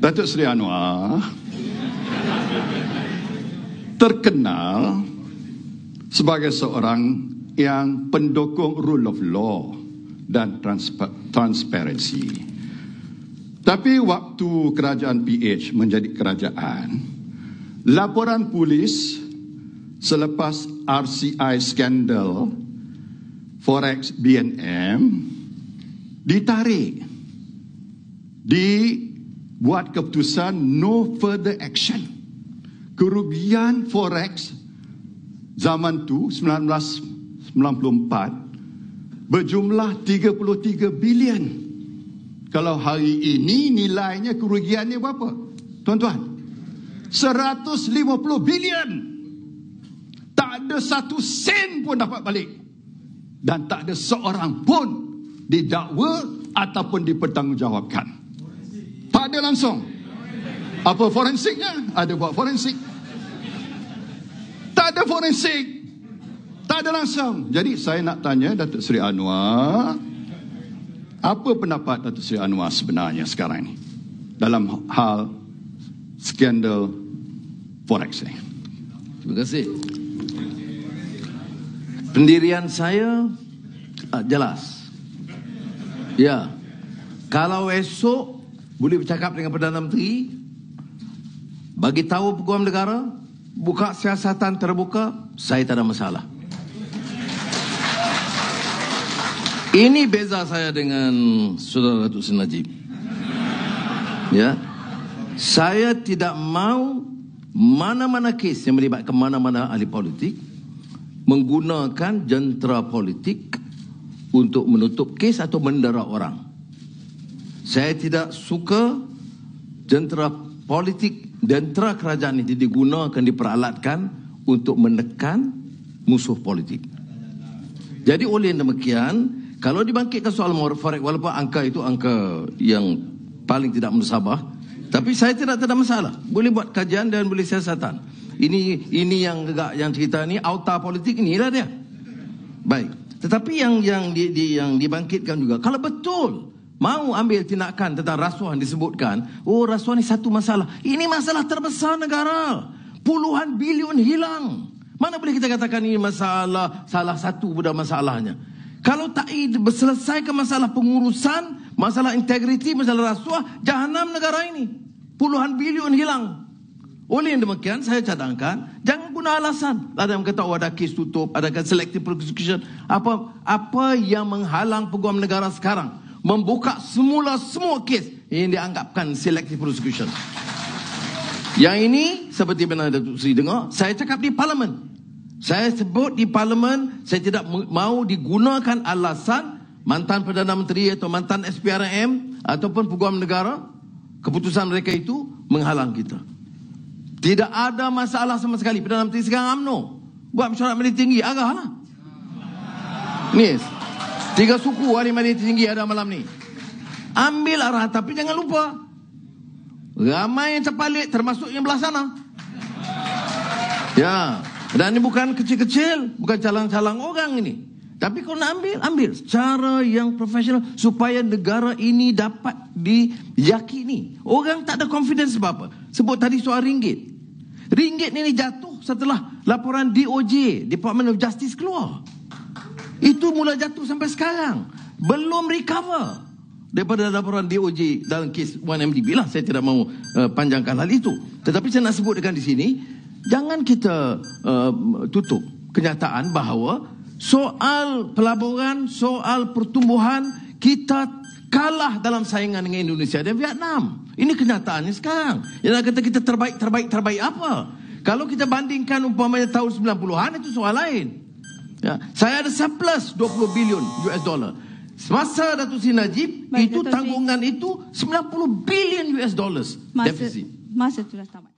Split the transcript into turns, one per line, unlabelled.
Datuk Seri Anwar terkenal sebagai seorang yang pendukung rule of law dan transparansi. Tapi waktu kerajaan PH menjadi kerajaan, laporan polis selepas RCI skandal Forex BNM ditarik di buat keputusan no further action. Kerugian forex zaman tu 1994 berjumlah 33 bilion. Kalau hari ini nilainya kerugiannya berapa? Tuan-tuan. 150 bilion. Tak ada satu sen pun dapat balik. Dan tak ada seorang pun didakwa ataupun dipertanggungjawabkan. Tak ada langsung. Apa forensiknya? Ada buat forensik. Tak ada forensik. Tak ada langsung. Jadi saya nak tanya Datuk Seri Anwar. Apa pendapat Datuk Seri Anwar sebenarnya sekarang ini? Dalam hal skandal forex ini. Terima kasih. Pendirian saya uh, jelas.
Ya. Kalau esok boleh bercakap dengan Perdana Menteri bagi tahu peguam negara buka siasatan terbuka saya tak ada masalah ini beza saya dengan Saudara Datuk Sin Najib ya saya tidak mahu mana-mana kes yang melibatkan mana-mana ahli politik menggunakan jentera politik untuk menutup kes atau mendera orang saya tidak suka jentera politik jentera kerajaan ini digunakan diperalatkan untuk menekan musuh politik. Jadi oleh demikian, kalau dibangkitkan soal Forex walaupun angka itu angka yang paling tidak mensabah, tapi saya tidak ada masalah. Boleh buat kajian dan boleh siasatan. Ini ini yang gagak yang cerita ni auta politik ni, inilah dia. Baik. Tetapi yang yang di, di yang dibangkitkan juga kalau betul Mau ambil tindakan tentang rasuah yang disebutkan. Oh rasuah ni satu masalah. Ini masalah terbesar negara. Puluhan bilion hilang. Mana boleh kita katakan ini masalah salah satu budak masalahnya. Kalau tak selesaikan masalah pengurusan, masalah integriti, masalah rasuah, jahanam negara ini. Puluhan bilion hilang. Oleh yang demikian, saya cadangkan, jangan guna alasan. Ada yang kata, oh ada kes tutup, ada selective prosecution. Apa apa yang menghalang peguam negara sekarang? membuka semula semua kes yang dianggapkan selective prosecution. Yang ini seperti mana Datuk Seri dengar, saya cakap di parlimen. Saya sebut di parlimen, saya tidak mahu digunakan alasan mantan Perdana Menteri atau mantan SPRM ataupun peguam negara, keputusan mereka itu menghalang kita. Tidak ada masalah sama sekali. Perdana Menteri sekarang UMNO. Buat mesyuarat menteri tinggi, agahlah. Ni, Tiga suku hari mari tinggi ada malam ni. Ambil arah tapi jangan lupa. Ramai yang terpalit termasuk yang belah sana. Ya. Dan ini bukan kecil-kecil. Bukan calang-calang orang ini. Tapi kalau nak ambil, ambil. Secara yang profesional supaya negara ini dapat diyakini. Orang tak ada confidence sebab apa. Sebut tadi soal ringgit. Ringgit ini jatuh setelah laporan DOJ, Department of Justice keluar. Itu mula jatuh sampai sekarang. Belum recover daripada laporan DOJ dalam kes 1MDB lah. Saya tidak mahu uh, panjangkan hal itu. Tetapi saya nak sebutkan di sini, jangan kita uh, tutup kenyataan bahawa soal pelaburan, soal pertumbuhan, kita kalah dalam saingan dengan Indonesia dan Vietnam. Ini kenyataannya sekarang. Yang nak kata kita terbaik, terbaik, terbaik apa? Kalau kita bandingkan umpamanya tahun 90-an itu soal lain. Ya. Saya ada surplus 20 bilion US dollar. Semasa Datuk Sri Najib, Baik, itu tanggungan itu 90 bilion US dollars masa, deficit.
Masa itu dah tamat.